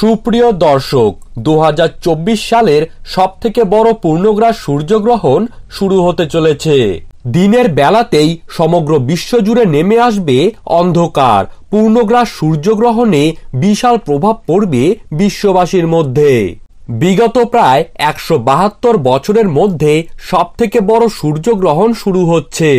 সুপ্রিয় দর্শক দু সালের সব থেকে বড় পূর্ণগ্রাস সূর্যগ্রহণ শুরু হতে চলেছে দিনের বেলাতেই সমগ্র বিশ্বজুড়ে নেমে আসবে অন্ধকার পূর্ণগ্রাস সূর্যগ্রহণে বিশাল প্রভাব পড়বে বিশ্ববাসীর মধ্যে বিগত প্রায় একশো বাহাত্তর বছরের মধ্যে সবথেকে বড় সূর্যগ্রহণ শুরু হচ্ছে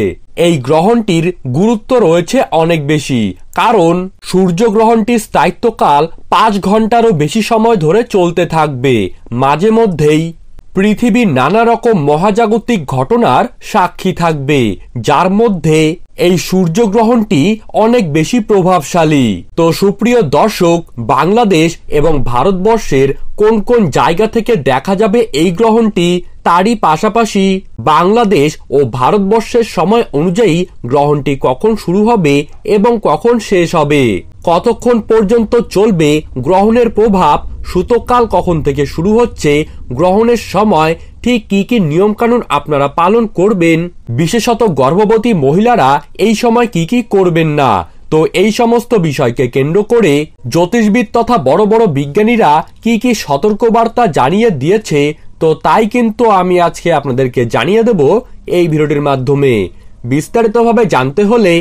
এই গ্রহণটির গুরুত্ব রয়েছে অনেক বেশি কারণ সূর্যগ্রহণটির স্থায়িত্বকাল পাঁচ ঘন্টারও বেশি সময় ধরে চলতে থাকবে মাঝে মধ্যেই পৃথিবীর নানা রকম মহাজাগতিক ঘটনার সাক্ষী থাকবে যার মধ্যে এই সূর্যগ্রহণটি অনেক বেশি প্রভাবশালী তো সুপ্রিয় দর্শক বাংলাদেশ এবং ভারতবর্ষের কোন কোন জায়গা থেকে দেখা যাবে এই গ্রহণটি তারই পাশাপাশি বাংলাদেশ ও ভারতবর্ষের সময় অনুযায়ী গ্রহণটি কখন শুরু হবে এবং কখন শেষ হবে কতক্ষণ পর্যন্ত চলবে গ্রহণের প্রভাব সুতকাল কখন থেকে শুরু হচ্ছে গ্রহণের সময় ঠিক কি কি নিয়মকানুন আপনারা পালন করবেন বিশেষত গর্ভবতী মহিলারা এই সময় কি কি করবেন না তো এই সমস্ত বিষয়কে কেন্দ্র করে জ্যোতিষবিদ তথা বড় বড় বিজ্ঞানীরা কি কি সতর্কবার্তা জানিয়ে দিয়েছে তো তাই কিন্তু আমি আজকে আপনাদেরকে জানিয়ে দেব এই ভিডিওটির মাধ্যমে বিস্তারিতভাবে জানতে হলে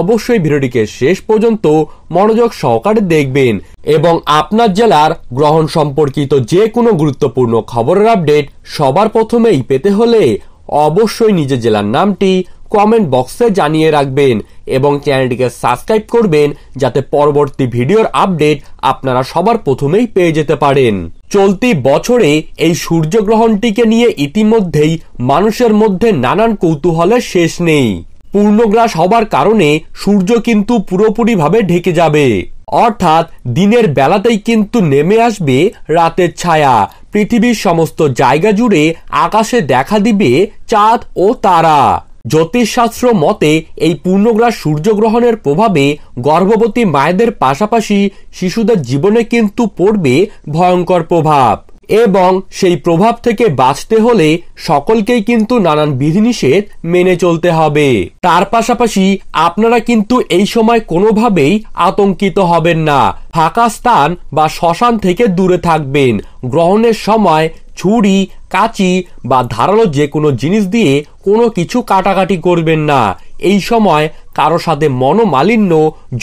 অবশ্যই ভিডিওটিকে শেষ পর্যন্ত মনোযোগ সহকারে দেখবেন এবং আপনার জেলার গ্রহণ সম্পর্কিত যে কোনো গুরুত্বপূর্ণ খবরের আপডেট সবার প্রথমেই পেতে হলে অবশ্যই নিজের জেলার নামটি কমেন্ট বক্সে জানিয়ে রাখবেন এবং চ্যানেলটিকে সাবস্ক্রাইব করবেন যাতে পরবর্তী ভিডিওর আপডেট আপনারা সবার প্রথমেই পেয়ে যেতে পারেন চলতি বছরে এই সূর্যগ্রহণটিকে নিয়ে ইতিমধ্যেই মানুষের মধ্যে নানান কৌতূহলের শেষ নেই পূর্ণগ্রাস হবার কারণে সূর্য কিন্তু পুরোপুরিভাবে ঢেকে যাবে অর্থাৎ দিনের বেলাতেই কিন্তু নেমে আসবে রাতের ছায়া পৃথিবীর সমস্ত জায়গা জুড়ে আকাশে দেখা দিবে চাঁদ ও তারা জ্যোতিষশাস্ত্র মতে এই পূর্ণগ্রাস সূর্যগ্রহণের প্রভাবে গর্ভবতী মায়েদের পাশাপাশি শিশুদের জীবনে কিন্তু পড়বে ভয়ঙ্কর প্রভাব এবং সেই প্রভাব থেকে বাঁচতে হলে সকলকেই কিন্তু নানান বিধিনিষেধ মেনে চলতে হবে তার পাশাপাশি আপনারা কিন্তু এই সময় কোনোভাবেই আতঙ্কিত হবেন না ফাঁকা স্থান বা শ্মশান থেকে দূরে থাকবেন গ্রহণের সময় ছুরি কাঁচি বা ধারালো যে কোনো জিনিস দিয়ে কোনো কিছু কাটাকাটি করবেন না এই সময় কারো সাথে মনোমালিন্য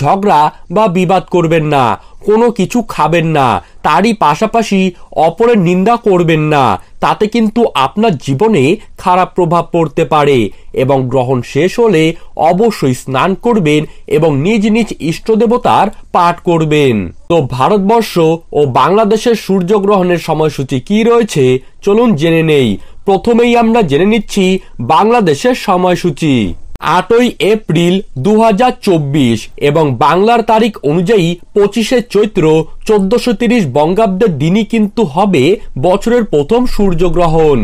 ঝগড়া বা বিবাদ করবেন না কোনো কিছু খাবেন না তারই পাশাপাশি অপরের নিন্দা করবেন না তাতে কিন্তু আপনার জীবনে খারাপ প্রভাব পড়তে পারে এবং গ্রহণ শেষ হলে অবশ্যই স্নান করবেন এবং নিজ নিজ ইষ্ট দেবতার পাঠ করবেন তো ভারতবর্ষ ও বাংলাদেশের সূর্যগ্রহণের সময়সূচি কি রয়েছে চলুন জেনে নেই প্রথমেই আমরা জেনে নিচ্ছি বাংলাদেশের সময়সূচি আটই এপ্রিল দু এবং বাংলার তারিখ অনুযায়ী পঁচিশে চৈত্র চোদ্দশো তিরিশ বঙ্গাব্দের দিনই কিন্তু হবে বছরের প্রথম সূর্যগ্রহণ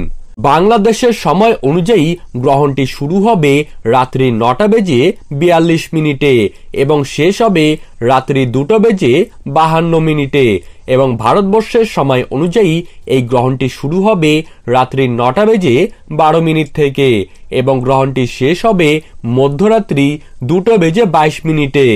বাংলাদেশের সময় অনুযায়ী গ্রহণটি শুরু হবে রাত্রি নটা বেজে বিয়াল্লিশ মিনিটে এবং শেষ হবে রাত্রি দুটো বেজে বাহান্ন মিনিটে এবং ভারতবর্ষের সময় অনুযায়ী এই গ্রহণটি শুরু হবে রাত্রি নটা বেজে বারো মিনিট থেকে এবং গ্রহণটি শেষ হবে মধ্যরাত্রি দুটো বেজে বাইশ মিনিটে